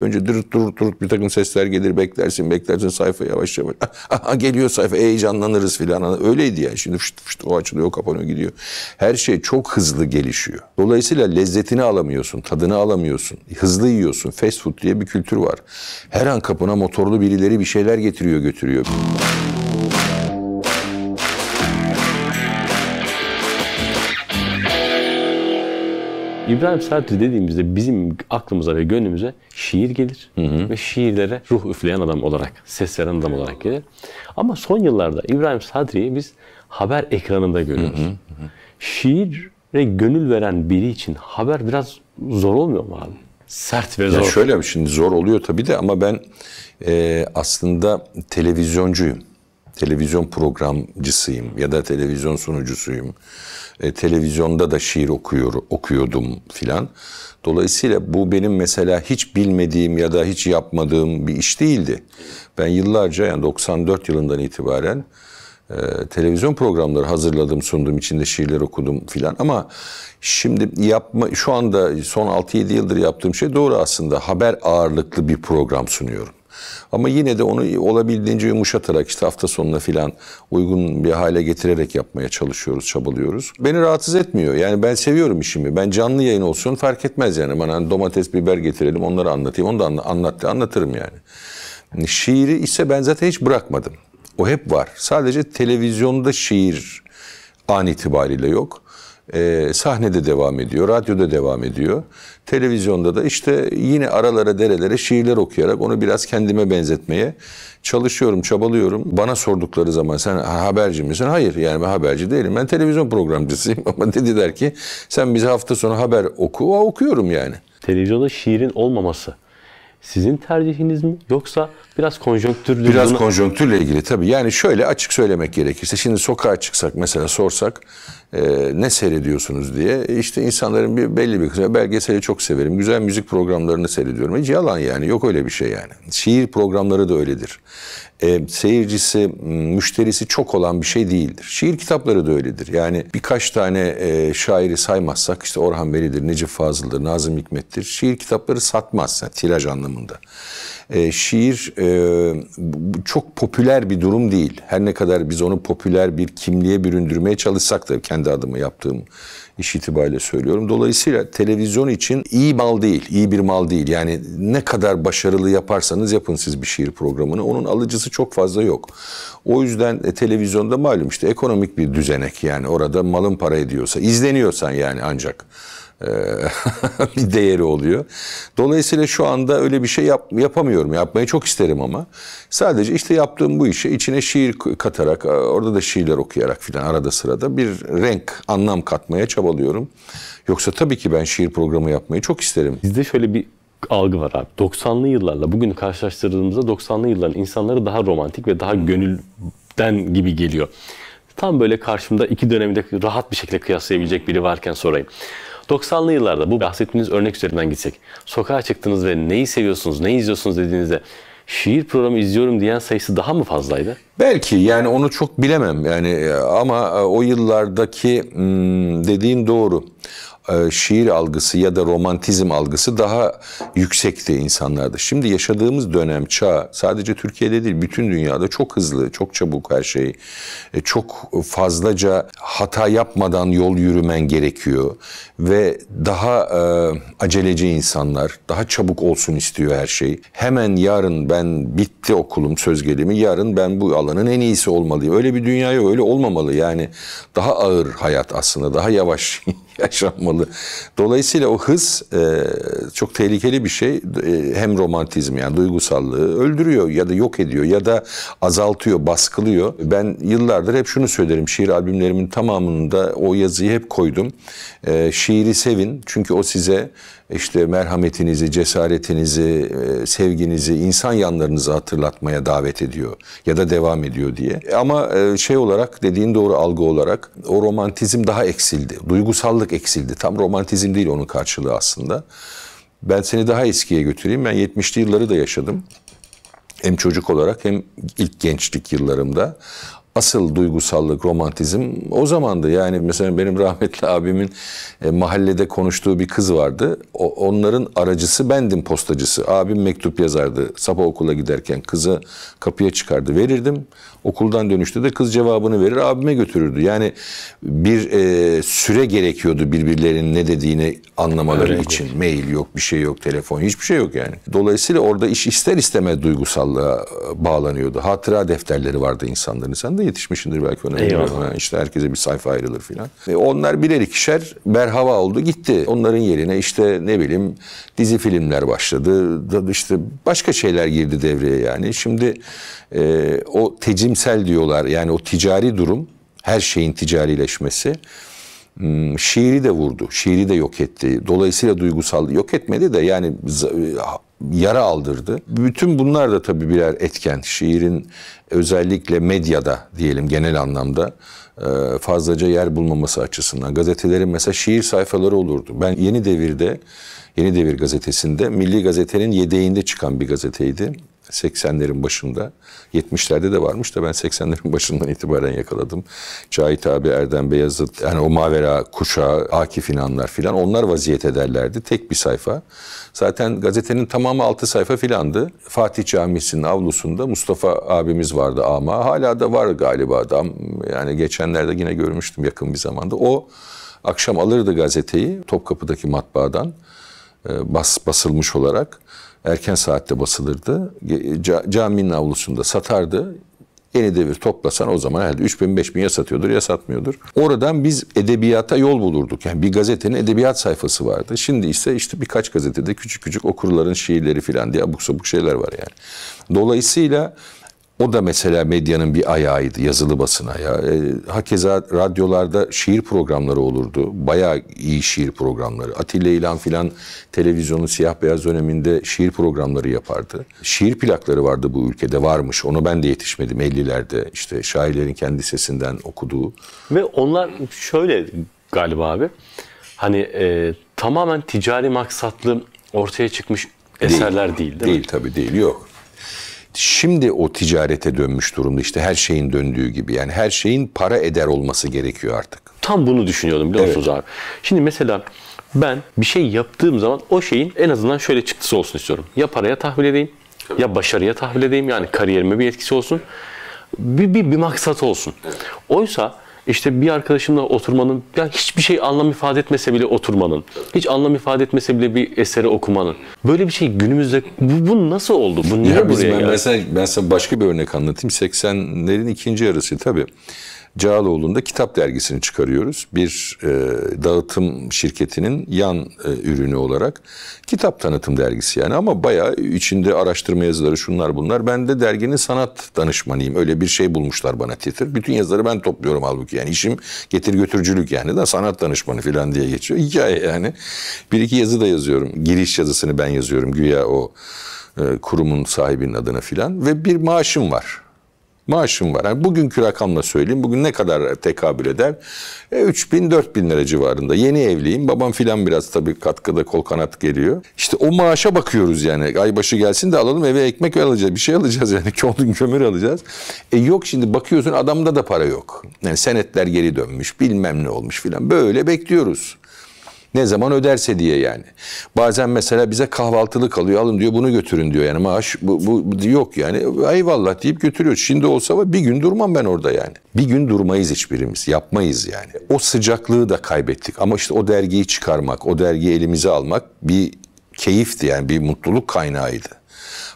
Önce dürüt durut durut bir takım sesler gelir beklersin beklersin sayfa yavaş yavaş. Aha, ah, ah, geliyor sayfa heyecanlanırız filan. Öyleydi yani şimdi fışt fışt o açılıyor kapanıyor gidiyor. Her şey çok hızlı gelişiyor. Dolayısıyla lezzetini alamıyorsun, tadını alamıyorsun. Hızlı yiyorsun. Fast food diye bir kültür var. Her an kapına motorlu birileri bir şeyler getiriyor götürüyor. İbrahim Sartre dediğimizde bizim aklımıza ve gönlümüze şiir gelir. Hı hı. Ve şiirlere ruh üfleyen adam olarak, ses veren adam olarak gelir. Ama son yıllarda İbrahim Sadriyi biz haber ekranında görüyoruz. Hı hı hı. Şiire gönül veren biri için haber biraz zor olmuyor mu abi? Sert ve zor. Ya şöyle şimdi zor oluyor tabii de ama ben e, aslında televizyoncuyum televizyon programcısıyım ya da televizyon sunucusuyum. E, televizyonda da şiir okuyor, okuyordum filan. Dolayısıyla bu benim mesela hiç bilmediğim ya da hiç yapmadığım bir iş değildi. Ben yıllarca yani 94 yılından itibaren ee, televizyon programları hazırladım, sundum, içinde şiirler okudum filan ama şimdi yapma şu anda son 6-7 yıldır yaptığım şey doğru aslında haber ağırlıklı bir program sunuyorum. Ama yine de onu olabildiğince yumuşatarak işte hafta sonuna filan uygun bir hale getirerek yapmaya çalışıyoruz, çabalıyoruz. Beni rahatsız etmiyor. Yani ben seviyorum işimi. Ben canlı yayın olsun fark etmez yani. Bana hani domates, biber getirelim onları anlatayım. Onu da anla, anlat, anlatırım yani. Şiiri ise ben zaten hiç bırakmadım. O hep var. Sadece televizyonda şiir an itibariyle yok. E, sahnede devam ediyor, radyoda devam ediyor. Televizyonda da işte yine aralara derelere şiirler okuyarak onu biraz kendime benzetmeye çalışıyorum, çabalıyorum. Bana sordukları zaman sen haberci misin? Hayır yani ben haberci değilim. Ben televizyon programcısıyım ama dediler ki sen bize hafta sonu haber oku. Aa, okuyorum yani. Televizyonda şiirin olmaması sizin tercihiniz mi yoksa biraz konjonktür Biraz konjonktürle ilgili tabii. Yani şöyle açık söylemek gerekirse şimdi sokağa çıksak mesela sorsak e, ne seyrediyorsunuz diye. E, işte insanların bir belli bir kısmı belgeseli çok severim. Güzel müzik programlarını seyrediyorum. Hiç yalan yani yok öyle bir şey yani. Şiir programları da öyledir. E, seyircisi, müşterisi çok olan bir şey değildir. Şiir kitapları da öyledir. Yani birkaç tane e, şairi saymazsak işte Orhan Veli'dir, Necip Fazıl'dır, Nazım Hikmet'tir. Şiir kitapları satmaz yani, tiraj anlamında e, şiir e, çok popüler bir durum değil. Her ne kadar biz onu popüler bir kimliğe büründürmeye çalışsak da kendi adımı yaptığım iş itibariyle söylüyorum. Dolayısıyla televizyon için iyi mal değil, iyi bir mal değil. Yani ne kadar başarılı yaparsanız yapın siz bir şiir programını. Onun alıcısı çok fazla yok. O yüzden e, televizyonda malum işte ekonomik bir düzenek yani orada malın para ediyorsa, izleniyorsan yani ancak. Ee, bir değeri oluyor. Dolayısıyla şu anda öyle bir şey yap, yapamıyorum. Yapmayı çok isterim ama. Sadece işte yaptığım bu işe içine şiir katarak, e, orada da şiirler okuyarak filan arada sırada bir renk, anlam katmaya çabalıyorum. Yoksa tabii ki ben şiir programı yapmayı çok isterim. Bizde şöyle bir algı var abi. 90'lı yıllarla bugün karşılaştırdığımızda 90'lı yılların insanları daha romantik ve daha gönülden gibi geliyor. Tam böyle karşımda iki dönemde rahat bir şekilde kıyaslayabilecek biri varken sorayım. 90'lı yıllarda bu bahsettiğiniz örnek üzerinden gitsek. Sokağa çıktınız ve neyi seviyorsunuz, neyi izliyorsunuz dediğinizde şiir programı izliyorum diyen sayısı daha mı fazlaydı? Belki yani onu çok bilemem yani e, ama e, o yıllardaki hmm, dediğin doğru. E, şiir algısı ya da romantizm algısı daha yüksekti insanlarda. Şimdi yaşadığımız dönem, çağ sadece Türkiye'de değil bütün dünyada çok hızlı, çok çabuk her şey. E, çok fazlaca hata yapmadan yol yürümen gerekiyor. Ve daha e, aceleci insanlar, daha çabuk olsun istiyor her şey. Hemen yarın ben bitti okulum söz gelimi, yarın ben bu alanın en iyisi olmalıyım. Öyle bir dünyaya öyle olmamalı. Yani daha ağır hayat aslında, daha yavaş yaşanmalı. Dolayısıyla o hız e, çok tehlikeli bir şey. E, hem romantizm yani duygusallığı öldürüyor ya da yok ediyor ya da azaltıyor, baskılıyor. Ben yıllardır hep şunu söylerim. Şiir albümlerimin tamamında o yazıyı hep koydum. E, şiiri sevin çünkü o size işte merhametinizi, cesaretinizi, e, sevginizi, insan yanlarınızı hatırlatmaya davet ediyor ya da devam ediyor diye. Ama e, şey olarak dediğin doğru algı olarak o romantizm daha eksildi. Duygusallık eksildi. Tam romantizm değil onun karşılığı aslında. Ben seni daha eskiye götüreyim. Ben 70'li yılları da yaşadım. Hem çocuk olarak hem ilk gençlik yıllarımda asıl duygusallık, romantizm o zamandı. Yani mesela benim rahmetli abimin e, mahallede konuştuğu bir kız vardı. O, onların aracısı bendim postacısı. Abim mektup yazardı. Sabah okula giderken kızı kapıya çıkardı. Verirdim. Okuldan dönüşte de kız cevabını verir abime götürürdü. Yani bir e, süre gerekiyordu birbirlerinin ne dediğini anlamaları evet. için. Mail yok, bir şey yok, telefon hiçbir şey yok yani. Dolayısıyla orada iş ister istemez duygusallığa e, bağlanıyordu. Hatıra defterleri vardı insanların. Sen de yetişmişindir belki ona. Yani işte herkese bir sayfa ayrılır filan. E onlar birer ikişer berhava oldu gitti. Onların yerine işte ne bileyim dizi filmler başladı. İşte başka şeyler girdi devreye yani. Şimdi e, o tecimsel diyorlar yani o ticari durum her şeyin ticarileşmesi hmm, şiiri de vurdu, şiiri de yok etti. Dolayısıyla duygusal yok etmedi de yani e, yara aldırdı. Bütün bunlar da tabii birer etken. Şiirin özellikle medyada diyelim genel anlamda e, fazlaca yer bulmaması açısından. Gazetelerin mesela şiir sayfaları olurdu. Ben Yeni Devir'de, Yeni Devir gazetesinde Milli Gazete'nin yedeğinde çıkan bir gazeteydi. 80'lerin başında. 70'lerde de varmış da ben 80'lerin başından itibaren yakaladım. Cahit abi, Erdem Beyazıt, yani o Mavera kuşağı, Akif İnanlar filan onlar vaziyet ederlerdi. Tek bir sayfa. Zaten gazetenin tamamı 6 sayfa filandı. Fatih Camisi'nin avlusunda Mustafa abimiz vardı ama hala da var galiba adam. Yani geçenlerde yine görmüştüm yakın bir zamanda. O akşam alırdı gazeteyi Topkapı'daki matbaadan e, bas, basılmış olarak erken saatte basılırdı. Caminin avlusunda satardı. Yeni devir toplasan o zaman herhalde 3 bin 5 bin ya satıyordur ya satmıyordur. Oradan biz edebiyata yol bulurduk. Yani bir gazetenin edebiyat sayfası vardı. Şimdi ise işte birkaç gazetede küçük küçük okurların şiirleri filan diye abuk sabuk şeyler var yani. Dolayısıyla o da mesela medyanın bir ayağıydı, yazılı basın ayağı. E, hakeza radyolarda şiir programları olurdu. Bayağı iyi şiir programları. Atilla İlhan filan televizyonun siyah beyaz döneminde şiir programları yapardı. Şiir plakları vardı bu ülkede, varmış. Onu ben de yetişmedim 50'lerde. İşte şairlerin kendi sesinden okuduğu. Ve onlar şöyle galiba abi. Hani e, tamamen ticari maksatlı ortaya çıkmış eserler değil değil, değil, değil tabii değil, yok. Şimdi o ticarete dönmüş durumda işte her şeyin döndüğü gibi. Yani her şeyin para eder olması gerekiyor artık. Tam bunu düşünüyordum biliyor musunuz evet. abi? Şimdi mesela ben bir şey yaptığım zaman o şeyin en azından şöyle çıktısı olsun istiyorum. Ya paraya tahvil edeyim ya başarıya tahvil edeyim yani kariyerime bir etkisi olsun. Bir, bir, bir maksat olsun. Evet. Oysa işte bir arkadaşımla oturmanın, yani hiçbir şey anlam ifade etmese bile oturmanın, hiç anlam ifade etmese bile bir eseri okumanın. Böyle bir şey günümüzde, bu, bu nasıl oldu? Bu niye ya buraya biz, ben, geldi? Mesela, ben sana başka bir örnek anlatayım. 80'lerin ikinci yarısı tabii. Cağaloğlu'nda kitap dergisini çıkarıyoruz. Bir e, dağıtım şirketinin yan e, ürünü olarak. Kitap tanıtım dergisi yani ama bayağı içinde araştırma yazıları şunlar bunlar. Ben de derginin sanat danışmanıyım. Öyle bir şey bulmuşlar bana Twitter. Bütün yazıları ben topluyorum halbuki yani. işim getir götürcülük yani da sanat danışmanı falan diye geçiyor. Hikaye yani. Bir iki yazı da yazıyorum. Giriş yazısını ben yazıyorum. Güya o e, kurumun sahibinin adına filan. Ve bir maaşım var maaşım var. Yani bugünkü rakamla söyleyeyim. Bugün ne kadar tekabül eder? E, 3 bin, 4 bin lira civarında. Yeni evliyim. Babam filan biraz tabii katkıda kol kanat geliyor. İşte o maaşa bakıyoruz yani. Ay başı gelsin de alalım eve ekmek alacağız. Bir şey alacağız yani. Kömür, kömür alacağız. E yok şimdi bakıyorsun adamda da para yok. Yani senetler geri dönmüş. Bilmem ne olmuş filan. Böyle bekliyoruz. Ne zaman öderse diye yani. Bazen mesela bize kahvaltılık alıyor Alın diyor bunu götürün diyor yani maaş bu, bu yok yani. Eyvallah deyip götürüyor. Şimdi olsa var bir gün durmam ben orada yani. Bir gün durmayız hiçbirimiz. Yapmayız yani. O sıcaklığı da kaybettik ama işte o dergiyi çıkarmak, o dergiyi elimize almak bir keyifti yani bir mutluluk kaynağıydı.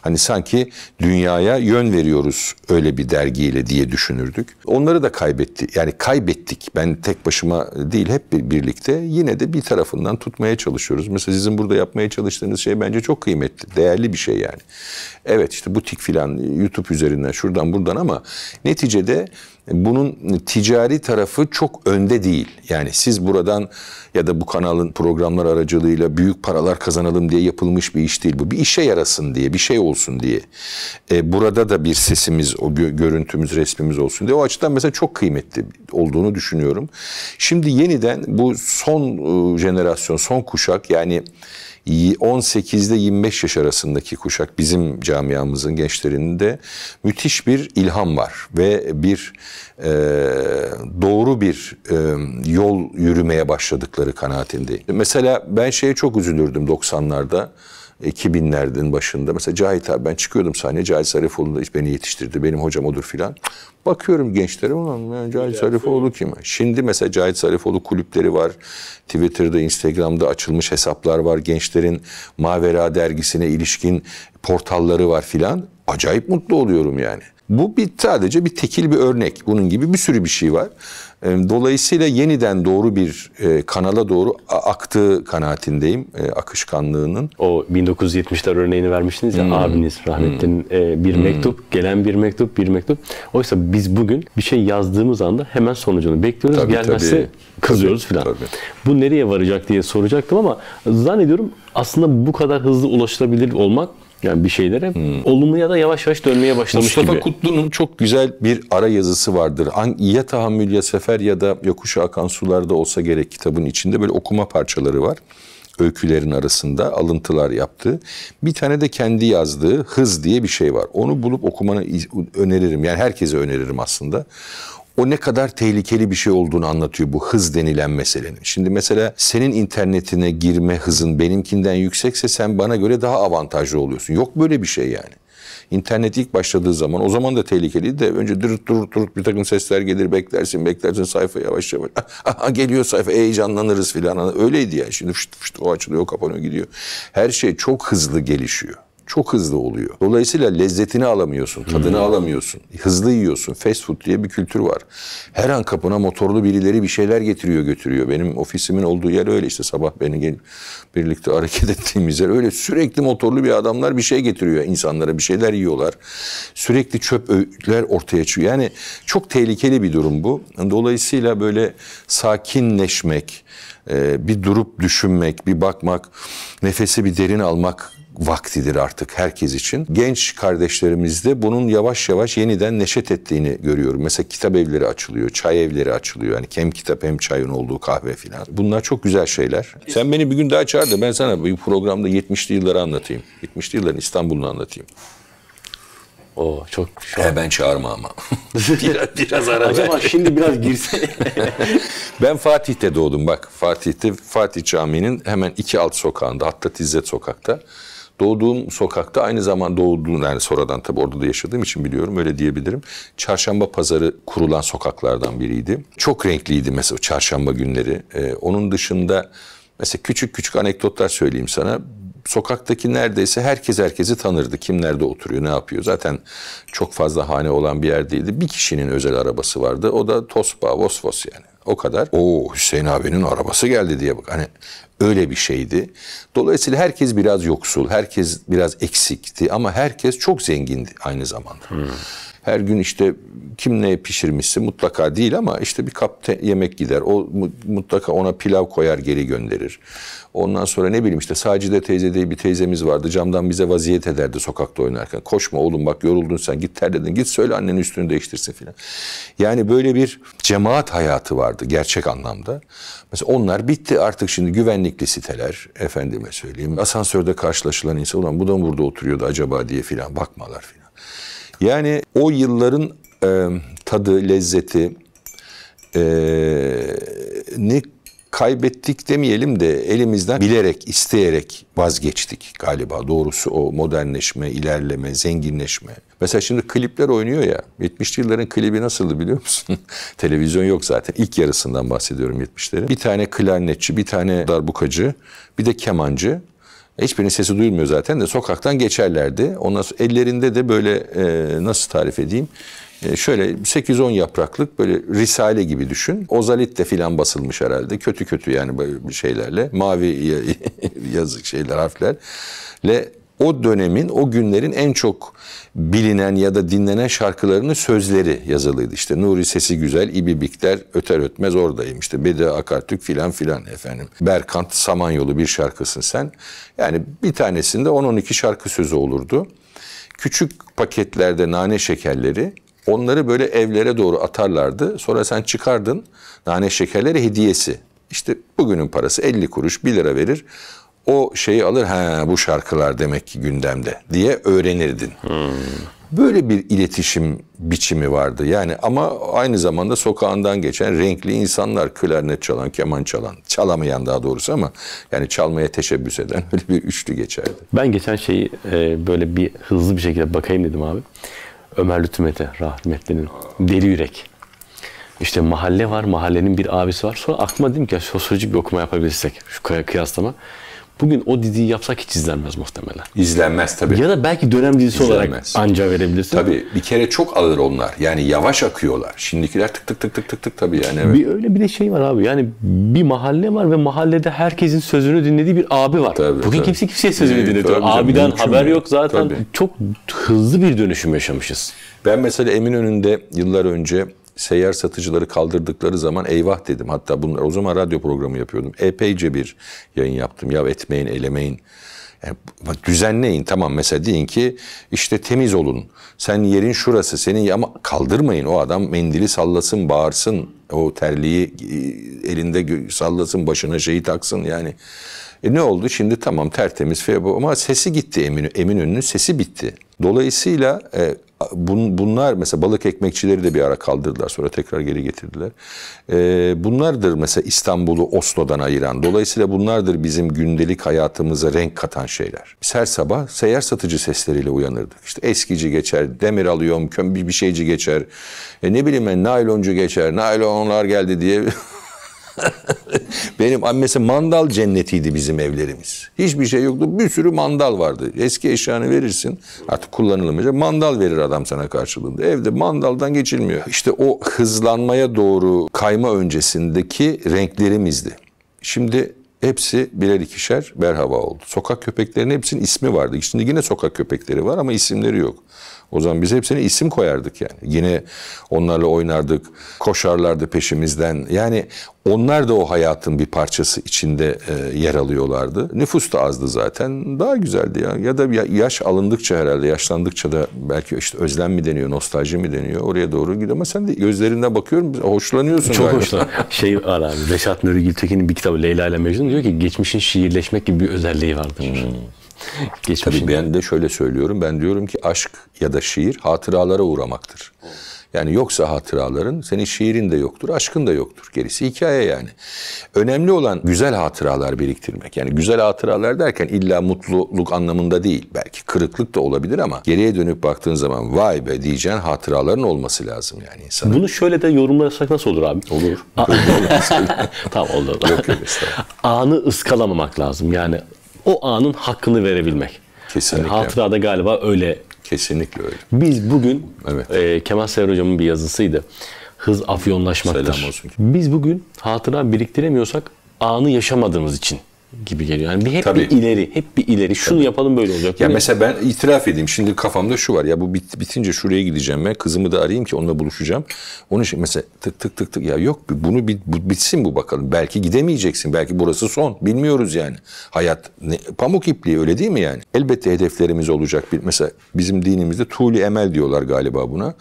Hani sanki dünyaya yön veriyoruz öyle bir dergiyle diye düşünürdük. Onları da kaybetti. Yani kaybettik. Ben tek başıma değil hep birlikte yine de bir tarafından tutmaya çalışıyoruz. Mesela sizin burada yapmaya çalıştığınız şey bence çok kıymetli. Değerli bir şey yani. Evet işte butik filan YouTube üzerinden şuradan buradan ama neticede bunun ticari tarafı çok önde değil. Yani siz buradan ya da bu kanalın programlar aracılığıyla büyük paralar kazanalım diye yapılmış bir iş değil bu. Bir işe yarasın diye, bir şey olsun diye. E, burada da bir sesimiz, o görüntümüz, resmimiz olsun diye. O açıdan mesela çok kıymetli olduğunu düşünüyorum. Şimdi yeniden bu son e, jenerasyon, son kuşak yani 18 ile 25 yaş arasındaki kuşak bizim camiamızın gençlerinde müthiş bir ilham var ve bir e, doğru bir e, yol yürümeye başladıkları kanaatindeyim. Mesela ben şeye çok üzülürdüm 90'larda. 2000'lerden e, başında. Mesela Cahit abi ben çıkıyordum sahneye. Cahit Sarifoğlu beni yetiştirdi. Benim hocam odur filan. Bakıyorum gençlere ulan yani Cahit Sarifoğlu kim? Şimdi mesela Cahit Sarifoğlu kulüpleri var. Twitter'da, Instagram'da açılmış hesaplar var. Gençlerin Mavera dergisine ilişkin portalları var filan. Acayip mutlu oluyorum yani. Bu bir sadece bir tekil bir örnek. Bunun gibi bir sürü bir şey var. Ee, dolayısıyla yeniden doğru bir e, kanala doğru aktığı kanaatindeyim e, akışkanlığının. O 1970'ler örneğini vermiştiniz ya hmm. abiniz rahmetli'nin hmm. E, bir hmm. mektup, gelen bir mektup, bir mektup. Oysa biz bugün bir şey yazdığımız anda hemen sonucunu bekliyoruz. Tabii, Gelmezse tabii. kızıyoruz tabii, filan. Tabii. Bu nereye varacak diye soracaktım ama zannediyorum aslında bu kadar hızlı ulaşılabilir olmak yani bir şeylere hmm. olumlu ya da yavaş yavaş dönmeye başlamış Mustafa gibi. Mustafa Kutlu'nun çok güzel bir ara yazısı vardır. Ya Tahammül ya Sefer ya da yokuşu Akan Sularda olsa gerek kitabın içinde böyle okuma parçaları var. Öykülerin arasında alıntılar yaptı. Bir tane de kendi yazdığı Hız diye bir şey var. Onu bulup okumanı öneririm. Yani herkese öneririm aslında o ne kadar tehlikeli bir şey olduğunu anlatıyor bu hız denilen meselenin. Şimdi mesela senin internetine girme hızın benimkinden yüksekse sen bana göre daha avantajlı oluyorsun. Yok böyle bir şey yani. İnternet ilk başladığı zaman o zaman da tehlikeliydi de önce dürüt dürüt dürüt bir takım sesler gelir beklersin beklersin sayfa yavaş yavaş ah, ah, ah, geliyor sayfa heyecanlanırız filan öyleydi yani şimdi fışt fışt o açılıyor kapanıyor gidiyor. Her şey çok hızlı gelişiyor çok hızlı oluyor. Dolayısıyla lezzetini alamıyorsun, tadını hmm. alamıyorsun. Hızlı yiyorsun. Fast food diye bir kültür var. Her an kapına motorlu birileri bir şeyler getiriyor götürüyor. Benim ofisimin olduğu yer öyle işte sabah beni gelip birlikte hareket ettiğimiz yer öyle. Sürekli motorlu bir adamlar bir şey getiriyor insanlara bir şeyler yiyorlar. Sürekli çöpler ortaya çıkıyor. Yani çok tehlikeli bir durum bu. Dolayısıyla böyle sakinleşmek, e, bir durup düşünmek, bir bakmak, nefesi bir derin almak vaktidir artık herkes için. Genç kardeşlerimizde bunun yavaş yavaş yeniden neşet ettiğini görüyorum. Mesela kitap evleri açılıyor, çay evleri açılıyor. Yani hem kitap hem çayın olduğu kahve filan. Bunlar çok güzel şeyler. Sen beni bir gün daha çağır da ben sana bir programda 70'li yılları anlatayım. 70'li yılların İstanbul'unu anlatayım. O çok şu an... ben çağırma ama. biraz, biraz ara Acaba ver. şimdi biraz girse. ben Fatih'te doğdum bak. Fatih'te Fatih Camii'nin hemen iki alt sokağında hatta İzzet sokakta. Doğduğum sokakta aynı zaman doğduğum yani sonradan tabii orada da yaşadığım için biliyorum öyle diyebilirim. Çarşamba pazarı kurulan sokaklardan biriydi. Çok renkliydi mesela çarşamba günleri. Ee, onun dışında mesela küçük küçük anekdotlar söyleyeyim sana sokaktaki neredeyse herkes herkesi tanırdı. Kim nerede oturuyor, ne yapıyor. Zaten çok fazla hane olan bir yer değildi. Bir kişinin özel arabası vardı. O da Tosba, Vosvos yani. O kadar. O Hüseyin abinin arabası geldi diye bak. Hani öyle bir şeydi. Dolayısıyla herkes biraz yoksul, herkes biraz eksikti ama herkes çok zengindi aynı zamanda. Hmm. Her gün işte kim neye pişirmişse mutlaka değil ama işte bir kap yemek gider. O mutlaka ona pilav koyar geri gönderir. Ondan sonra ne bileyim işte Sacide teyze diye bir teyzemiz vardı. Camdan bize vaziyet ederdi sokakta oynarken. Koşma oğlum bak yoruldun sen git terledin git söyle annenin üstünü değiştirsin filan. Yani böyle bir cemaat hayatı vardı gerçek anlamda. Mesela onlar bitti artık şimdi güvenlikli siteler efendime söyleyeyim. Asansörde karşılaşılan insan ulan bu da mı burada oturuyordu acaba diye filan bakmalar filan. Yani o yılların e, tadı, lezzeti e, ne kaybettik demeyelim de elimizden bilerek, isteyerek vazgeçtik galiba. Doğrusu o modernleşme, ilerleme, zenginleşme. Mesela şimdi klipler oynuyor ya. 70'li yılların klibi nasıldı biliyor musun? Televizyon yok zaten. İlk yarısından bahsediyorum 70'lerin. Bir tane klarnetçi, bir tane darbukacı, bir de kemancı. Hiçbirinin sesi duyulmuyor zaten de sokaktan geçerlerdi. Ondan sonra ellerinde de böyle e, nasıl tarif edeyim? E, şöyle 810 10 yapraklık böyle risale gibi düşün. Ozalit de filan basılmış herhalde. Kötü kötü yani böyle şeylerle. Mavi yazık şeyler harflerle. O dönemin, o günlerin en çok bilinen ya da dinlenen şarkılarının sözleri yazılıydı. İşte Nuri Sesi Güzel, İbi İbibikler, Öter Ötmez oradayım. İşte Bedi Akartürk filan filan efendim. Berkant Samanyolu bir şarkısın sen. Yani bir tanesinde 10-12 şarkı sözü olurdu. Küçük paketlerde nane şekerleri onları böyle evlere doğru atarlardı. Sonra sen çıkardın nane şekerleri hediyesi. İşte bugünün parası 50 kuruş 1 lira verir o şeyi alır ha bu şarkılar demek ki gündemde diye öğrenirdin. Hmm. Böyle bir iletişim biçimi vardı. Yani ama aynı zamanda sokağından geçen renkli insanlar klarnet çalan, keman çalan, çalamayan daha doğrusu ama yani çalmaya teşebbüs eden öyle bir üçlü geçerdi. Ben geçen şeyi e, böyle bir hızlı bir şekilde bakayım dedim abi. Ömer Lütümet'e rahmetlenin Deli Yürek. İşte mahalle var, mahallenin bir abisi var. Sonra aklıma dedim ki sosyolojik bir okuma yapabilirsek şu kıyaslama. Bugün o diziyi yapsak hiç izlenmez muhtemelen. İzlenmez tabii. Ya da belki dönem dizisi İzlenmez. olarak anca verebilirsin. Tabii bir kere çok ağır onlar. Yani yavaş akıyorlar. Şimdikiler tık tık tık tık tık tık tabii yani. Evet. Bir öyle bir de şey var abi. Yani bir mahalle var ve mahallede herkesin sözünü dinlediği bir abi var. Tabii, Bugün tabii. kimse kimseye sözünü evet, dinletiyor. Tabii, Abiden haber mi? yok zaten. Tabii. Çok hızlı bir dönüşüm yaşamışız. Ben mesela Eminönü'nde yıllar önce seyyar satıcıları kaldırdıkları zaman eyvah dedim. Hatta bunlar o zaman radyo programı yapıyordum. Epeyce bir yayın yaptım. Ya etmeyin, elemeyin. Yani düzenleyin tamam mesela deyin ki işte temiz olun. Sen yerin şurası senin ama kaldırmayın o adam mendili sallasın bağırsın. O terliği e, elinde sallasın başına şeyi taksın yani. E ne oldu şimdi tamam tertemiz ama sesi gitti Emin, emin Eminönü'nün sesi bitti. Dolayısıyla e, Bun, bunlar mesela balık ekmekçileri de bir ara kaldırdılar sonra tekrar geri getirdiler. Ee, bunlardır mesela İstanbul'u Oslo'dan ayıran. Dolayısıyla bunlardır bizim gündelik hayatımıza renk katan şeyler. Biz her sabah seyyar satıcı sesleriyle uyanırdık. İşte eskici geçer, demir alıyorum, kömbi bir şeyci geçer. E ne bileyim ben nayloncu geçer, naylonlar geldi diye Benim annesi mandal cennetiydi bizim evlerimiz. Hiçbir şey yoktu. Bir sürü mandal vardı. Eski eşyanı verirsin. Artık kullanılmayacak. Mandal verir adam sana karşılığında. Evde mandaldan geçilmiyor. İşte o hızlanmaya doğru kayma öncesindeki renklerimizdi. Şimdi Hepsi birer ikişer merhaba oldu. Sokak köpeklerinin hepsinin ismi vardı. Şimdi yine sokak köpekleri var ama isimleri yok. O zaman biz hepsine isim koyardık yani. Yine onlarla oynardık, koşarlardı peşimizden. Yani onlar da o hayatın bir parçası içinde e, yer alıyorlardı. Nüfus da azdı zaten. Daha güzeldi ya. Ya da yaş alındıkça herhalde, yaşlandıkça da belki işte özlem mi deniyor, nostalji mi deniyor oraya doğru gidiyor. Ama sen de gözlerinden bakıyorum hoşlanıyorsun. Çok hoşlan. şey var abi, Reşat Nuri Gültekin'in bir kitabı Leyla ile Mecnun diyor ki geçmişin şiirleşmek gibi bir özelliği vardır. Hmm. Geçmişin. Tabii ben de şöyle söylüyorum. Ben diyorum ki aşk ya da şiir hatıralara uğramaktır. Yani yoksa hatıraların senin şiirin de yoktur, aşkın da yoktur. Gerisi hikaye yani. Önemli olan güzel hatıralar biriktirmek. Yani güzel hatıralar derken illa mutluluk anlamında değil. Belki kırıklık da olabilir ama geriye dönüp baktığın zaman vay be diyeceğin hatıraların olması lazım yani insana. Bunu şöyle de yorumlasak nasıl olur abi? Olur. tamam olur. Yok, yok, Anı ıskalamamak lazım. Yani o anın hakkını verebilmek. Kesinlikle. Yani hatırada galiba öyle. Kesinlikle öyle. Biz bugün evet. e, Kemal Sever hocamın bir yazısıydı. Hız afyonlaşmaktır. Selam olsun. Biz bugün hatıra biriktiremiyorsak anı yaşamadığımız için gibi geliyor. Yani bir hep Tabii. bir ileri, hep bir ileri. Şunu Tabii. yapalım böyle olacak. Ya mesela ben itiraf edeyim. Şimdi kafamda şu var. Ya bu bit, bitince şuraya gideceğim ben. Kızımı da arayayım ki onunla buluşacağım. Onun için mesela tık tık tık tık ya yok bunu bit, bu, bitsin bu bakalım. Belki gidemeyeceksin. Belki burası son. Bilmiyoruz yani. Hayat ne, pamuk ipliği öyle değil mi yani? Elbette hedeflerimiz olacak. Bir, mesela bizim dinimizde tuğli emel diyorlar galiba buna.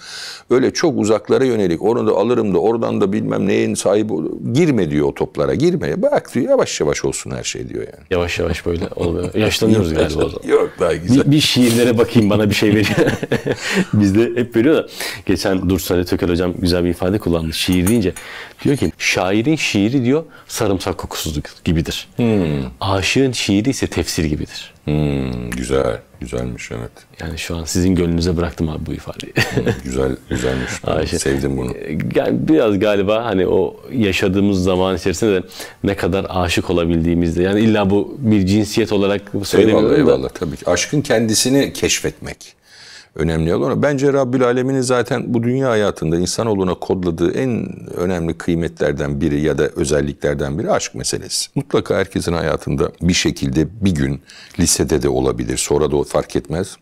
Öyle çok uzaklara yönelik onu da alırım da oradan da bilmem neyin sahibi girme diyor o toplara. Girme. Bak diyor yavaş yavaş olsun her şey ediyor şey yani. Yavaş yavaş böyle oluyor. Yaşlanıyoruz galiba o zaman. Yok daha güzel. Bir, bir şiirlere bakayım bana bir şey veriyor. Bizde hep veriyor da. Geçen Dursun Ali Tökel hocam güzel bir ifade kullandı. Şiir deyince diyor ki şairin şiiri diyor sarımsak kokusuzluk gibidir. Hmm. Aşığın şiiri ise tefsir gibidir. Hmm, güzel. Güzelmiş evet. Yani şu an sizin gönlünüze bıraktım abi bu ifadeyi. Güzel, güzelmiş. Ayşe, Sevdim bunu. Ee, biraz galiba hani o yaşadığımız zaman içerisinde de ne kadar aşık olabildiğimizde. Yani illa bu bir cinsiyet olarak söylemiyorum eyvallah, da. Eyvallah tabii ki. Aşkın kendisini keşfetmek önemli olan. Bence Rabbül Alemin'in zaten bu dünya hayatında insanoğluna kodladığı en önemli kıymetlerden biri ya da özelliklerden biri aşk meselesi. Mutlaka herkesin hayatında bir şekilde bir gün lisede de olabilir sonra da o fark etmez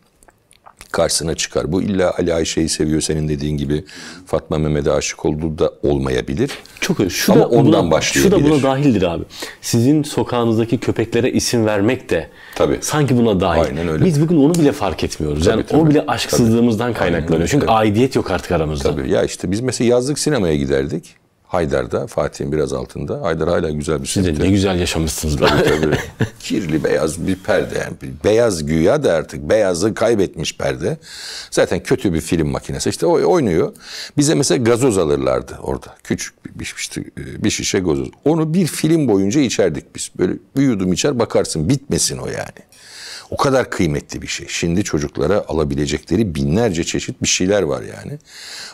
karşısına çıkar. Bu illa Ali Ayşe'yi seviyor senin dediğin gibi Fatma Mehmet'e aşık olduğu da olmayabilir. Çok şu Ama da ondan başlıyor. Şu da buna dahildir abi. Sizin sokağınızdaki köpeklere isim vermek de tabii. sanki buna dahil. Aynen öyle. Biz bugün onu bile fark etmiyoruz. Tabii, yani tabii. o bile aşksızlığımızdan tabii. kaynaklanıyor. Aynen, Çünkü tabii. aidiyet yok artık aramızda. Tabii. Ya işte biz mesela yazlık sinemaya giderdik. Haydar'da, Fatih'in biraz altında. Haydar hala güzel bir Siz semtte. ne güzel yaşamışsınız. Tabii tabii. Kirli beyaz bir perde. Yani beyaz güya da artık beyazı kaybetmiş perde. Zaten kötü bir film makinesi. İşte o oynuyor. Bize mesela gazoz alırlardı orada. Küçük bir, işte e, bir şişe gazoz. Onu bir film boyunca içerdik biz. Böyle bir içer bakarsın. Bitmesin o yani. O kadar kıymetli bir şey. Şimdi çocuklara alabilecekleri binlerce çeşit bir şeyler var yani.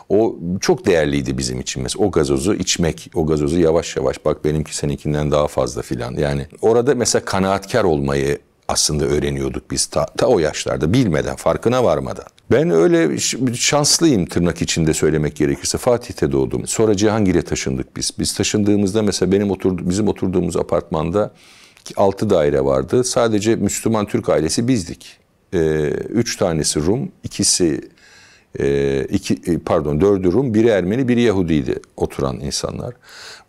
O çok değerliydi bizim için mesela. O gazozu içmek, o gazozu yavaş yavaş bak benimki seninkinden daha fazla filan. Yani orada mesela kanaatkar olmayı aslında öğreniyorduk biz ta, ta o yaşlarda bilmeden, farkına varmadan. Ben öyle şanslıyım tırnak içinde söylemek gerekirse. Fatih'te doğdum. Sonra Cihangir'e taşındık biz. Biz taşındığımızda mesela benim oturdu, bizim oturduğumuz apartmanda 6 daire vardı. Sadece Müslüman Türk ailesi bizdik. Ee, üç tanesi Rum, ikisi e, iki, e, pardon dördü Rum, biri Ermeni, biri Yahudiydi oturan insanlar.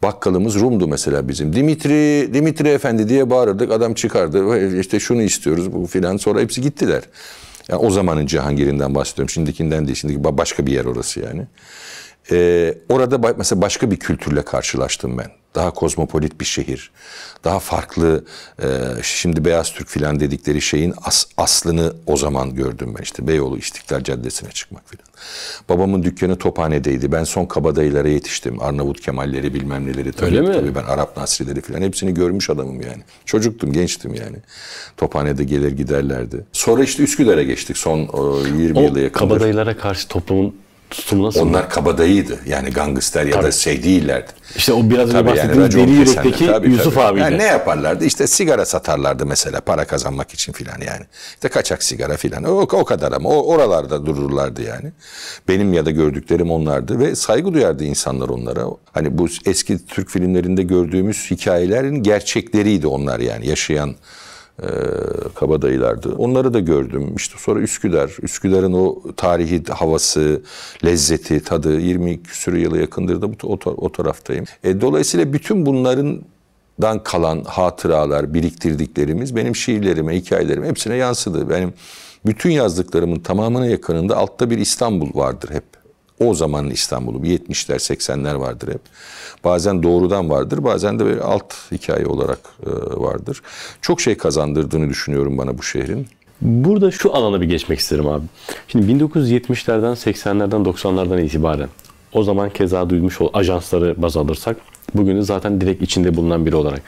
Bakkalımız Rum'du mesela bizim. Dimitri, Dimitri Efendi diye bağırırdık. Adam çıkardı. İşte şunu istiyoruz bu filan. Sonra hepsi gittiler. Yani o zamanın Cihangir'inden bahsediyorum. Şimdikinden değil. Şimdiki başka bir yer orası yani. Ee, orada mesela başka bir kültürle karşılaştım ben. Daha kozmopolit bir şehir. Daha farklı, e, şimdi Beyaz Türk filan dedikleri şeyin as, aslını o zaman gördüm ben. işte Beyoğlu İstiklal Caddesi'ne çıkmak filan. Babamın dükkanı Tophane'deydi. Ben son kabadayılara yetiştim. Arnavut Kemalleri bilmem neleri. Tabii, Öyle mi? Tabii ben Arap Nasrileri filan hepsini görmüş adamım yani. Çocuktum, gençtim yani. Tophane'de gelir giderlerdi. Sonra işte Üsküdar'a geçtik son o, 20 o, yıla yakın. kabadayılara karşı toplumun tutumuna Onlar kabadayıydı. Yani gangster ya tabii. da şey değillerdi. İşte o biraz önce bahsettiğimiz yani, deli yürekteki tabii, Yusuf abi. Yani ne yaparlardı? İşte sigara satarlardı mesela para kazanmak için filan yani. İşte kaçak sigara filan. O, o kadar ama o, oralarda dururlardı yani. Benim ya da gördüklerim onlardı ve saygı duyardı insanlar onlara. Hani bu eski Türk filmlerinde gördüğümüz hikayelerin gerçekleriydi onlar yani yaşayan e, kabadayılardı. Onları da gördüm. İşte sonra Üsküdar, Üsküdar'ın o tarihi havası, lezzeti, tadı 20 küsur yıla yakındır da o, o taraftayım. E, dolayısıyla bütün bunların dan kalan hatıralar, biriktirdiklerimiz benim şiirlerime, hikayelerime hepsine yansıdı. Benim bütün yazdıklarımın tamamına yakınında altta bir İstanbul vardır hep. O zamanın İstanbul'u bir 70'ler 80'ler vardır hep. Bazen doğrudan vardır bazen de böyle alt hikaye olarak e, vardır. Çok şey kazandırdığını düşünüyorum bana bu şehrin. Burada şu alana bir geçmek isterim abi. Şimdi 1970'lerden 80'lerden 90'lardan itibaren o zaman keza duymuş ol ajansları baz alırsak bugünü zaten direkt içinde bulunan biri olarak.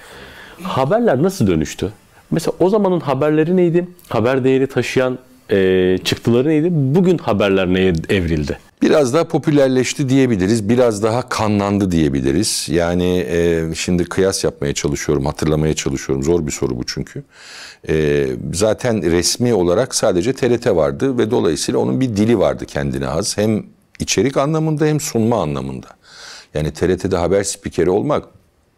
Haberler nasıl dönüştü? Mesela o zamanın haberleri neydi? Haber değeri taşıyan e, çıktıları neydi? Bugün haberler neye evrildi? biraz daha popülerleşti diyebiliriz. Biraz daha kanlandı diyebiliriz. Yani e, şimdi kıyas yapmaya çalışıyorum, hatırlamaya çalışıyorum. Zor bir soru bu çünkü. E, zaten resmi olarak sadece TRT vardı ve dolayısıyla onun bir dili vardı kendine az. Hem içerik anlamında hem sunma anlamında. Yani TRT'de haber spikeri olmak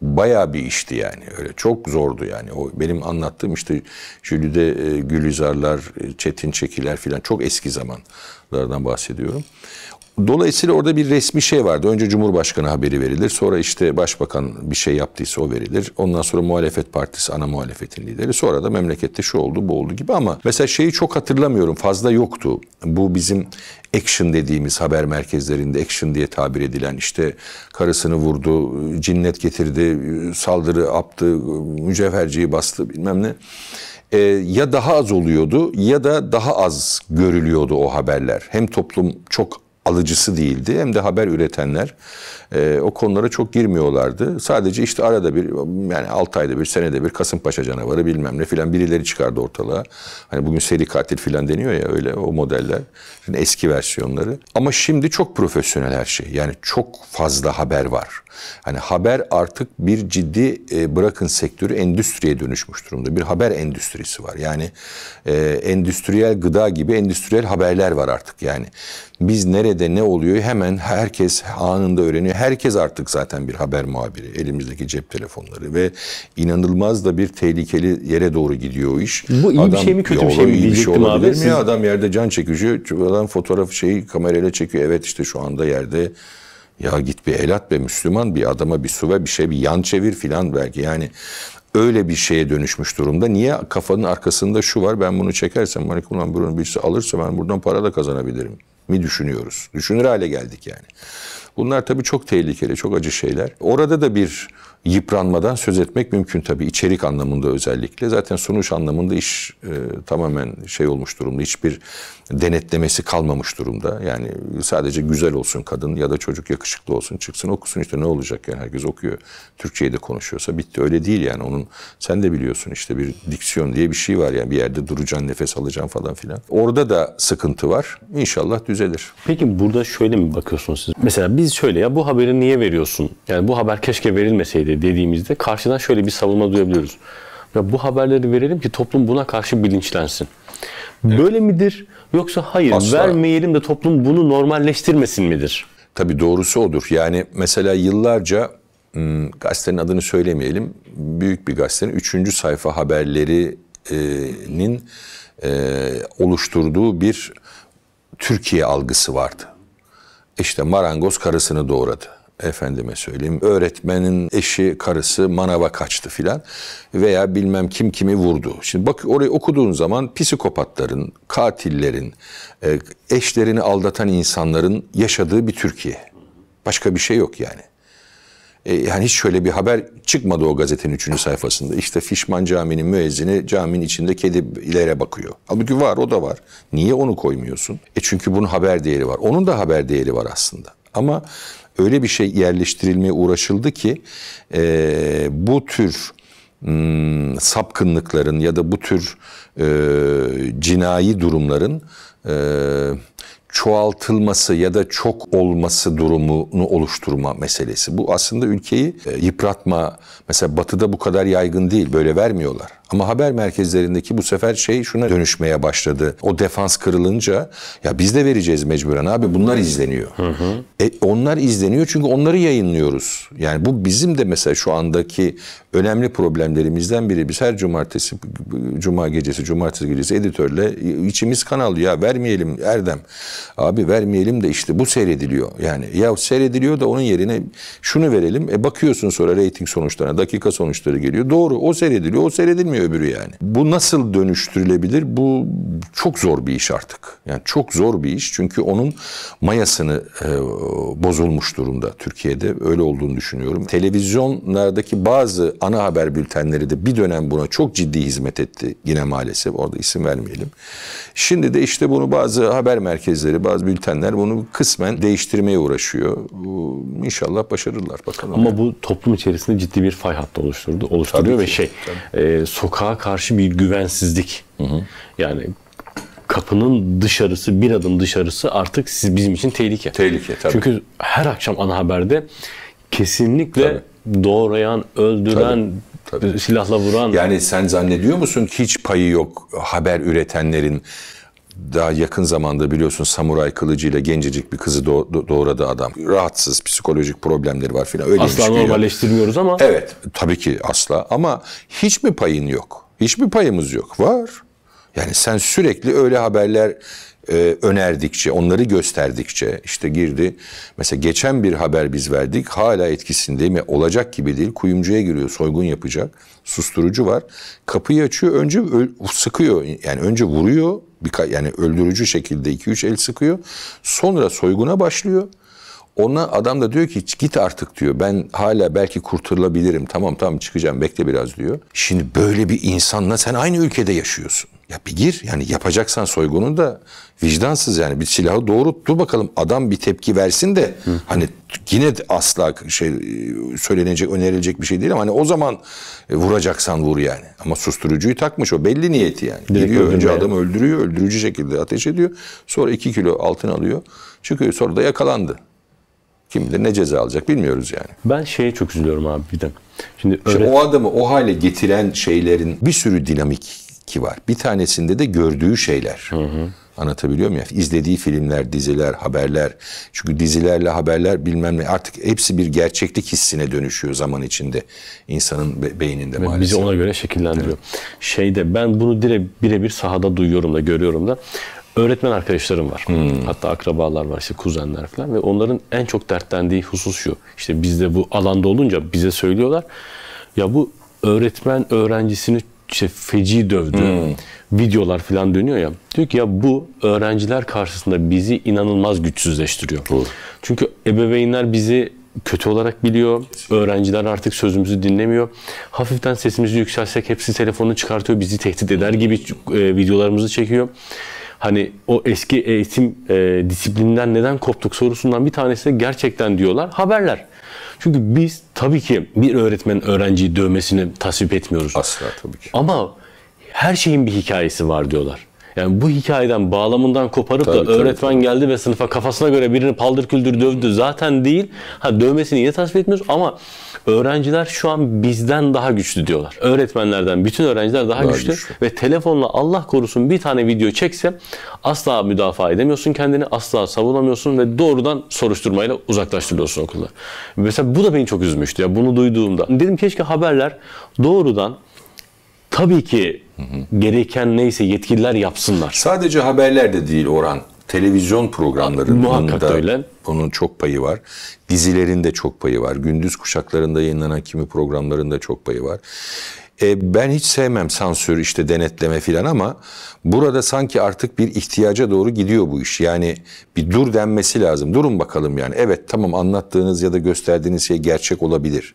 bayağı bir işti yani. Öyle çok zordu yani. O benim anlattığım işte Jülide e, Gülizarlar, e, Çetin Çekiler filan çok eski zamanlardan bahsediyorum. Dolayısıyla orada bir resmi şey vardı. Önce Cumhurbaşkanı haberi verilir. Sonra işte Başbakan bir şey yaptıysa o verilir. Ondan sonra muhalefet partisi ana muhalefetin lideri. Sonra da memlekette şu oldu bu oldu gibi ama mesela şeyi çok hatırlamıyorum. Fazla yoktu. Bu bizim action dediğimiz haber merkezlerinde action diye tabir edilen işte karısını vurdu, cinnet getirdi, saldırı yaptı, mücevherciyi bastı bilmem ne e, ya daha az oluyordu ya da daha az görülüyordu o haberler. Hem toplum çok alıcısı değildi hem de haber üretenler e, o konulara çok girmiyorlardı. Sadece işte arada bir yani 6 ayda bir senede bir Kasımpaşa canavarı bilmem ne filan birileri çıkardı ortalığa. Hani bugün seri katil filan deniyor ya öyle o modeller. Şimdi eski versiyonları. Ama şimdi çok profesyonel her şey. Yani çok fazla haber var. Hani haber artık bir ciddi e, bırakın sektörü endüstriye dönüşmüş durumda. Bir haber endüstrisi var. Yani e, endüstriyel gıda gibi endüstriyel haberler var artık yani biz nerede ne oluyor hemen herkes anında öğreniyor. Herkes artık zaten bir haber muhabiri elimizdeki cep telefonları ve inanılmaz da bir tehlikeli yere doğru gidiyor o iş. Bu iyi adam, bir şey mi kötü bir şey mi iyi şey abi. mi? Siz... Adam yerde can çekici Adam fotoğrafı şeyi kamerayla çekiyor. Evet işte şu anda yerde ya git bir elat be Müslüman bir adama bir su ve bir şey bir yan çevir filan belki yani öyle bir şeye dönüşmüş durumda. Niye? Kafanın arkasında şu var ben bunu çekersem manikulan Ulan bunun birisi alırsa ben buradan para da kazanabilirim mi düşünüyoruz? Düşünür hale geldik yani. Bunlar tabii çok tehlikeli, çok acı şeyler. Orada da bir yıpranmadan söz etmek mümkün tabii. içerik anlamında özellikle. Zaten sonuç anlamında iş e, tamamen şey olmuş durumda. Hiçbir denetlemesi kalmamış durumda. Yani sadece güzel olsun kadın ya da çocuk yakışıklı olsun çıksın okusun işte ne olacak yani herkes okuyor. Türkçeyi de konuşuyorsa bitti. Öyle değil yani onun sen de biliyorsun işte bir diksiyon diye bir şey var yani bir yerde duracaksın nefes alacaksın falan filan. Orada da sıkıntı var. İnşallah düzelir. Peki burada şöyle mi bakıyorsunuz siz? Mesela biz şöyle ya bu haberi niye veriyorsun? Yani bu haber keşke verilmeseydi Türkiye'de dediğimizde karşıdan şöyle bir savunma duyabiliyoruz. Ya bu haberleri verelim ki toplum buna karşı bilinçlensin. Evet. Böyle midir yoksa hayır Asla. vermeyelim de toplum bunu normalleştirmesin midir? Tabii doğrusu odur. Yani mesela yıllarca hmm, gazetenin adını söylemeyelim. Büyük bir gazetenin 3. sayfa haberlerinin e, oluşturduğu bir Türkiye algısı vardı. İşte marangoz karısını doğradı efendime söyleyeyim öğretmenin eşi karısı manava kaçtı filan veya bilmem kim kimi vurdu. Şimdi bak orayı okuduğun zaman psikopatların, katillerin, e, eşlerini aldatan insanların yaşadığı bir Türkiye. Başka bir şey yok yani. E, yani hiç şöyle bir haber çıkmadı o gazetenin üçüncü sayfasında. İşte Fişman Camii'nin müezzini caminin içinde kedilere bakıyor. Halbuki var o da var. Niye onu koymuyorsun? E çünkü bunun haber değeri var. Onun da haber değeri var aslında. Ama öyle bir şey yerleştirilmeye uğraşıldı ki e, bu tür m, hmm, sapkınlıkların ya da bu tür e, cinayi durumların e, çoğaltılması ya da çok olması durumunu oluşturma meselesi. Bu aslında ülkeyi e, yıpratma. Mesela batıda bu kadar yaygın değil. Böyle vermiyorlar. Ama haber merkezlerindeki bu sefer şey şuna dönüşmeye başladı. O defans kırılınca ya biz de vereceğiz mecburen abi bunlar izleniyor. Hı hı. E, onlar izleniyor çünkü onları yayınlıyoruz. Yani bu bizim de mesela şu andaki önemli problemlerimizden biri. Biz her cumartesi, cuma gecesi, cumartesi gecesi editörle içimiz kanal Ya vermeyelim Erdem. Abi vermeyelim de işte bu seyrediliyor. Yani ya seyrediliyor da onun yerine şunu verelim. E bakıyorsun sonra reyting sonuçlarına, dakika sonuçları geliyor. Doğru o seyrediliyor, o seyredilmiyor öbürü yani. Bu nasıl dönüştürülebilir? Bu çok zor bir iş artık. Yani çok zor bir iş çünkü onun mayasını e, bozulmuş durumda Türkiye'de. Öyle olduğunu düşünüyorum. Televizyonlardaki bazı ana haber bültenleri de bir dönem buna çok ciddi hizmet etti. Yine maalesef orada isim vermeyelim. Şimdi de işte bunu bazı haber merkezleri gazeteleri, bazı bültenler bunu kısmen değiştirmeye uğraşıyor. Bu, inşallah başarırlar bakalım. Ama yani. bu toplum içerisinde ciddi bir fay hattı oluşturdu, oluşturuyor tabii ve ki, şey e, sokağa karşı bir güvensizlik. Hı hı. Yani kapının dışarısı, bir adım dışarısı artık siz bizim için tehlike. Tehlike tabii. Çünkü her akşam ana haberde kesinlikle tabii. doğrayan, öldüren, tabii. Tabii. silahla vuran. Yani sen zannediyor musun hiç payı yok haber üretenlerin daha yakın zamanda biliyorsun samuray kılıcıyla gencecik bir kızı doğuradı adam. Rahatsız, psikolojik problemleri var filan. Öyle asla normalleştirmiyoruz ama. Evet, tabii ki asla. Ama hiç mi payın yok? Hiçbir payımız yok. Var. Yani sen sürekli öyle haberler e, önerdikçe, onları gösterdikçe işte girdi. Mesela geçen bir haber biz verdik. Hala etkisinde mi? Olacak gibi değil. Kuyumcuya giriyor, soygun yapacak. Susturucu var. Kapıyı açıyor. Önce sıkıyor. Yani önce vuruyor. Birka yani öldürücü şekilde 2-3 el sıkıyor. Sonra soyguna başlıyor. Ona adam da diyor ki git artık diyor. Ben hala belki kurtarılabilirim. Tamam tamam çıkacağım bekle biraz diyor. Şimdi böyle bir insanla sen aynı ülkede yaşıyorsun. Ya bir gir yani yapacaksan soygunu da vicdansız yani bir silahı doğrulttu bakalım adam bir tepki versin de Hı. hani yine asla şey söylenecek önerilecek bir şey değil ama hani o zaman e, vuracaksan vur yani. Ama susturucuyu takmış o belli niyeti yani. Direkt Gidiyor önce adamı öldürüyor öldürücü şekilde ateş ediyor sonra iki kilo altın alıyor çıkıyor sonra da yakalandı. Kim bilir ne ceza alacak bilmiyoruz yani. Ben şeye çok üzülüyorum abi bir de. Şimdi, öğret- Şimdi o adamı o hale getiren şeylerin bir sürü dinamik ki var. Bir tanesinde de gördüğü şeyler. Hı hı. Anlatabiliyor muyum? İzlediği filmler, diziler, haberler. Çünkü dizilerle haberler bilmem ne artık hepsi bir gerçeklik hissine dönüşüyor zaman içinde insanın be- beyninde Ve maalesef. Bizi ona göre şekillendiriyor. Evet. Şeyde ben bunu direkt birebir sahada duyuyorum da görüyorum da öğretmen arkadaşlarım var. Hmm. Hatta akrabalar var işte kuzenler falan ve onların en çok dertlendiği husus şu. İşte bizde bu alanda olunca bize söylüyorlar. Ya bu öğretmen öğrencisini işte feci dövdü. Hmm. Videolar falan dönüyor ya. Diyor ki ya bu öğrenciler karşısında bizi inanılmaz güçsüzleştiriyor. Doğru. Çünkü ebeveynler bizi kötü olarak biliyor. Öğrenciler artık sözümüzü dinlemiyor. Hafiften sesimizi yükselsek hepsi telefonu çıkartıyor. Bizi tehdit eder gibi e, videolarımızı çekiyor. Hani o eski eğitim e, disiplinden neden koptuk sorusundan bir tanesi de gerçekten diyorlar haberler. Çünkü biz tabii ki bir öğretmen öğrenciyi dövmesini tasvip etmiyoruz. Asla tabii ki. Ama her şeyin bir hikayesi var diyorlar. Yani bu hikayeden bağlamından koparıp tabii, da tabii, öğretmen tabii. geldi ve sınıfa kafasına göre birini paldır küldür dövdü zaten değil. Ha dövmesini yine tasvip etmiyoruz ama Öğrenciler şu an bizden daha güçlü diyorlar. Öğretmenlerden bütün öğrenciler daha, daha güçlü. güçlü ve telefonla Allah korusun bir tane video çekse asla müdafaa edemiyorsun kendini, asla savunamıyorsun ve doğrudan soruşturmayla uzaklaştırılıyorsun okulda. Mesela bu da beni çok üzmüştü ya bunu duyduğumda. Dedim keşke haberler doğrudan tabii ki gereken neyse yetkililer yapsınlar. Sadece haberler de değil Orhan. Televizyon programlarında Muhakkak öyle onun çok payı var. Dizilerinde çok payı var. Gündüz kuşaklarında yayınlanan kimi programlarında çok payı var. E, ben hiç sevmem sansür, işte denetleme filan ama burada sanki artık bir ihtiyaca doğru gidiyor bu iş. Yani bir dur denmesi lazım. Durun bakalım yani. Evet tamam anlattığınız ya da gösterdiğiniz şey gerçek olabilir.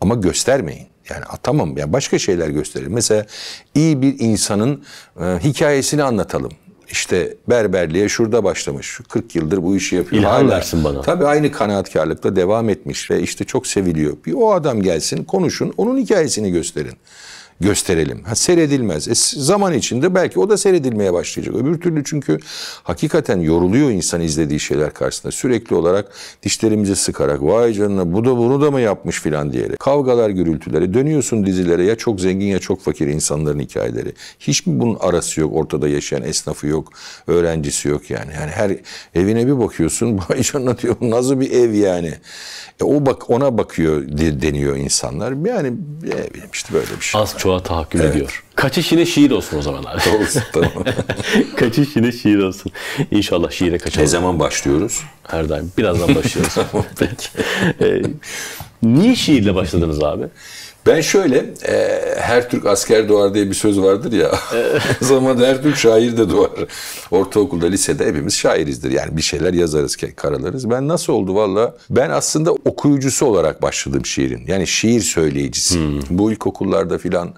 Ama göstermeyin. Yani tamam yani başka şeyler gösterir. Mesela iyi bir insanın e, hikayesini anlatalım işte berberliğe şurada başlamış. 40 yıldır bu işi yapıyor. İlham Hala, versin bana. Tabii aynı kanaatkarlıkla devam etmiş ve işte çok seviliyor. Bir o adam gelsin konuşun onun hikayesini gösterin gösterelim. Ha, seyredilmez. E, zaman içinde belki o da seyredilmeye başlayacak. Öbür türlü çünkü hakikaten yoruluyor insan izlediği şeyler karşısında. Sürekli olarak dişlerimizi sıkarak vay canına bu da bunu da mı yapmış filan diyerek. Kavgalar, gürültüleri. dönüyorsun dizilere ya çok zengin ya çok fakir insanların hikayeleri. Hiç mi bunun arası yok? Ortada yaşayan esnafı yok, öğrencisi yok yani. Yani her evine bir bakıyorsun vay canına diyor nasıl bir ev yani. E, o bak ona bakıyor deniyor insanlar. Yani ne e, işte böyle bir şey. Az çoğa tahakküm evet. ediyor. Kaçış yine şiir olsun o zaman abi. Olsun tamam. Kaçış yine şiir olsun. İnşallah şiire kaçalım. Ne zaman başlıyoruz? Her daim. Birazdan başlıyoruz. Peki. E, niye şiirle başladınız abi? Ben şöyle, e, her Türk asker doğar diye bir söz vardır ya. o zaman her Türk şair de doğar. Ortaokulda, lisede hepimiz şairizdir. Yani bir şeyler yazarız, karalarız. Ben nasıl oldu valla? Ben aslında okuyucusu olarak başladım şiirin. Yani şiir söyleyicisi. Hmm. Bu ilkokullarda filan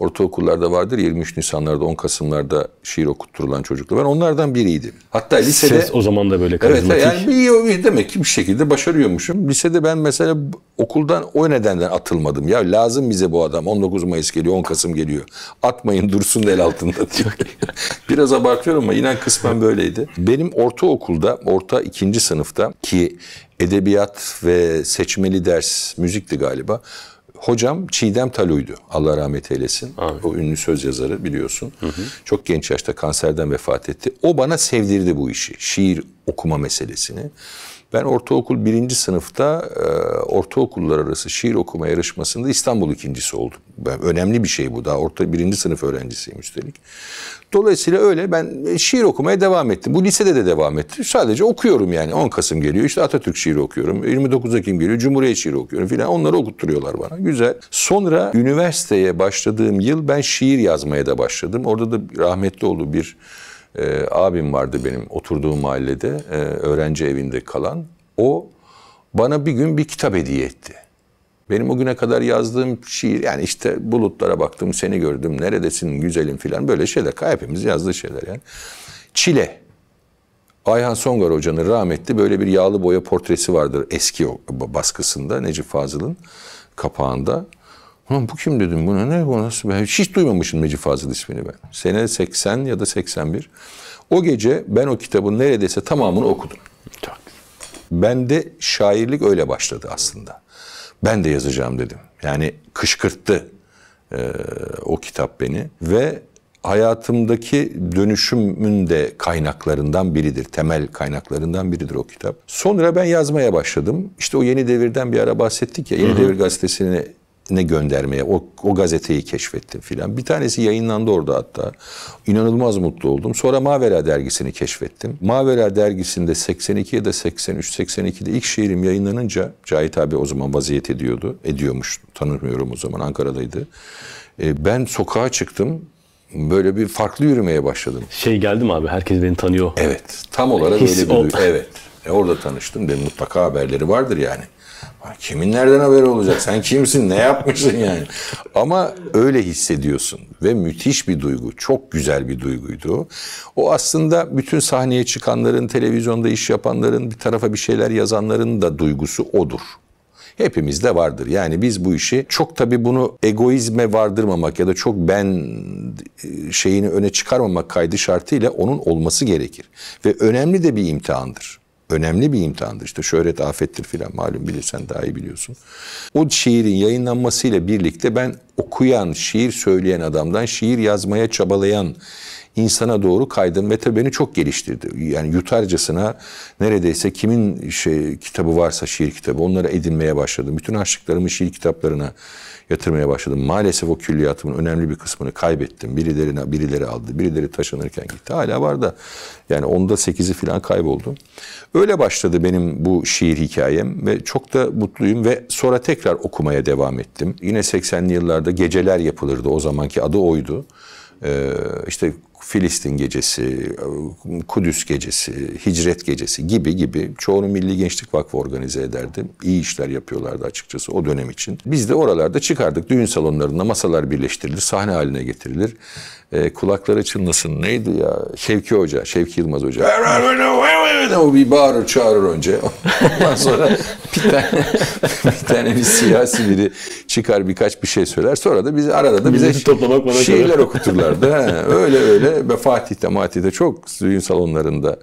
ortaokullarda vardır 23 Nisanlarda 10 Kasımlarda şiir okutturulan çocuklar. var. onlardan biriydim. Hatta lisede... Ses o zaman da böyle karizmatik. Evet yani bir, demek ki bir şekilde başarıyormuşum. Lisede ben mesela okuldan o nedenden atılmadım. Ya lazım bize bu adam. 19 Mayıs geliyor, 10 Kasım geliyor. Atmayın dursun el altında diyor. Biraz abartıyorum ama inan kısmen böyleydi. Benim ortaokulda, orta ikinci sınıfta ki edebiyat ve seçmeli ders müzikti galiba hocam Çiğdem Talu'ydu. Allah rahmet eylesin. Abi. O ünlü söz yazarı biliyorsun. Hı hı. Çok genç yaşta kanserden vefat etti. O bana sevdirdi bu işi. Şiir okuma meselesini. Ben ortaokul birinci sınıfta e, ortaokullar arası şiir okuma yarışmasında İstanbul ikincisi oldum. Ben, önemli bir şey bu. Daha orta birinci sınıf öğrencisiyim üstelik. Dolayısıyla öyle ben e, şiir okumaya devam ettim. Bu lisede de devam ettim. Sadece okuyorum yani. 10 Kasım geliyor. işte Atatürk şiiri okuyorum. 29 Ekim geliyor. Cumhuriyet şiiri okuyorum filan. Onları okutturuyorlar bana. Güzel. Sonra üniversiteye başladığım yıl ben şiir yazmaya da başladım. Orada da rahmetli oldu bir e, abim vardı benim oturduğum mahallede e, öğrenci evinde kalan. O bana bir gün bir kitap hediye etti. Benim o güne kadar yazdığım şiir yani işte bulutlara baktım seni gördüm neredesin güzelim filan böyle şeyler hepimiz yazdığı şeyler yani. Çile. Ayhan Songar hocanın rahmetli böyle bir yağlı boya portresi vardır eski baskısında Necip Fazıl'ın kapağında. Ulan bu kim dedim buna ne bu nasıl ben hiç duymamışım Necip Fazıl ismini ben. Sene 80 ya da 81. O gece ben o kitabın neredeyse tamamını okudum. Ben de şairlik öyle başladı aslında. Ben de yazacağım dedim. Yani kışkırttı e, o kitap beni ve hayatımdaki dönüşümün de kaynaklarından biridir. Temel kaynaklarından biridir o kitap. Sonra ben yazmaya başladım. İşte o yeni devirden bir ara bahsettik ya. Yeni Hı-hı. devir gazetesini ne göndermeye, o, o gazeteyi keşfettim filan. Bir tanesi yayınlandı orada hatta. İnanılmaz mutlu oldum. Sonra Mavera dergisini keşfettim. Mavera dergisinde 82 ya da 83, 82'de ilk şiirim yayınlanınca Cahit abi o zaman vaziyet ediyordu. Ediyormuş. Tanımıyorum o zaman. Ankara'daydı. E, ben sokağa çıktım böyle bir farklı yürümeye başladım. Şey geldi mi abi? Herkes beni tanıyor. Evet. Tam olarak His öyle bir... Ol. Evet. E orada tanıştım. Dedim mutlaka haberleri vardır yani. Kimin nereden haberi olacak? Sen kimsin? Ne yapmışsın yani? Ama öyle hissediyorsun ve müthiş bir duygu. Çok güzel bir duyguydu o. O aslında bütün sahneye çıkanların, televizyonda iş yapanların, bir tarafa bir şeyler yazanların da duygusu odur. Hepimizde vardır. Yani biz bu işi çok tabii bunu egoizme vardırmamak ya da çok ben e, şeyini öne çıkarmamak kaydı şartıyla onun olması gerekir. Ve önemli de bir imtihandır önemli bir imtihandı. İşte şöhret afettir filan malum bilirsen daha iyi biliyorsun. O şiirin yayınlanmasıyla birlikte ben okuyan, şiir söyleyen adamdan şiir yazmaya çabalayan insana doğru kaydım ve tabii beni çok geliştirdi. Yani yutarcasına neredeyse kimin şey, kitabı varsa şiir kitabı onlara edinmeye başladım. Bütün harçlıklarımı şiir kitaplarına yatırmaya başladım. Maalesef o külliyatımın önemli bir kısmını kaybettim. Birilerine birileri aldı, birileri taşınırken gitti. Hala var da yani onda sekizi falan kayboldu. Öyle başladı benim bu şiir hikayem ve çok da mutluyum ve sonra tekrar okumaya devam ettim. Yine 80'li yıllarda geceler yapılırdı. O zamanki adı oydu. Ee, işte Filistin gecesi, Kudüs gecesi, Hicret gecesi gibi gibi çoğunu Milli Gençlik Vakfı organize ederdi. İyi işler yapıyorlardı açıkçası o dönem için. Biz de oralarda çıkardık. Düğün salonlarında masalar birleştirilir, sahne haline getirilir. E, kulakları çınlasın. Neydi ya? Şevki Hoca, Şevki Yılmaz Hoca. o bir bağırır çağırır önce. Ondan sonra bir tane, bir tane bir siyasi biri çıkar birkaç bir şey söyler. Sonra da biz arada da bize şiirler okuturlardı. He, öyle öyle ve Fatih'te, Matih'te çok düğün salonlarında.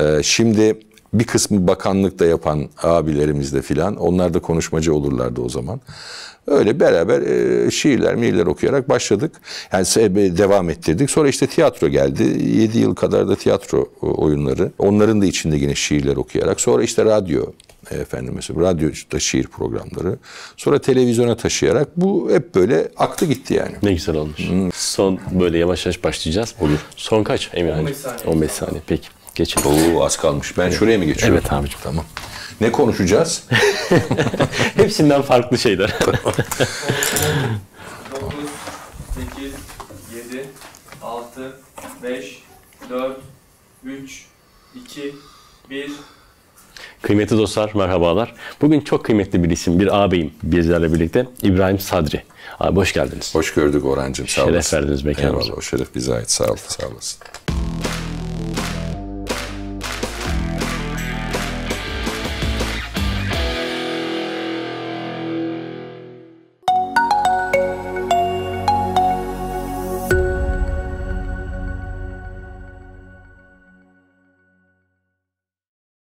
Ee, şimdi bir kısmı bakanlık da yapan abilerimiz de filan. Onlar da konuşmacı olurlardı o zaman. Öyle beraber e, şiirler, miirler okuyarak başladık. Yani devam ettirdik. Sonra işte tiyatro geldi. 7 yıl kadar da tiyatro e, oyunları. Onların da içinde yine şiirler okuyarak. Sonra işte radyo e, efendim mesela radyoda şiir programları. Sonra televizyona taşıyarak bu hep böyle aktı gitti yani. Ne güzel olmuş. Hmm. Son böyle yavaş yavaş başlayacağız. Olur. Son kaç Emir 15 saniye. 15 saniye peki. Geçin. Oo az kalmış. Ben evet. şuraya mı geçiyorum? Evet abicim. Tamam. Ne konuşacağız? Hepsinden farklı şeyler. 9, 8, 7, 6, 5, 4, 3, 2, 1. Kıymetli dostlar merhabalar. Bugün çok kıymetli bir isim, bir ağabeyim bizlerle birlikte İbrahim Sadri. Abi hoş geldiniz. Hoş gördük Orhan'cığım sağ olasın. Şeref verdiniz mekanımıza. Eyvallah o şeref bize ait sağ ol, sağ olasın.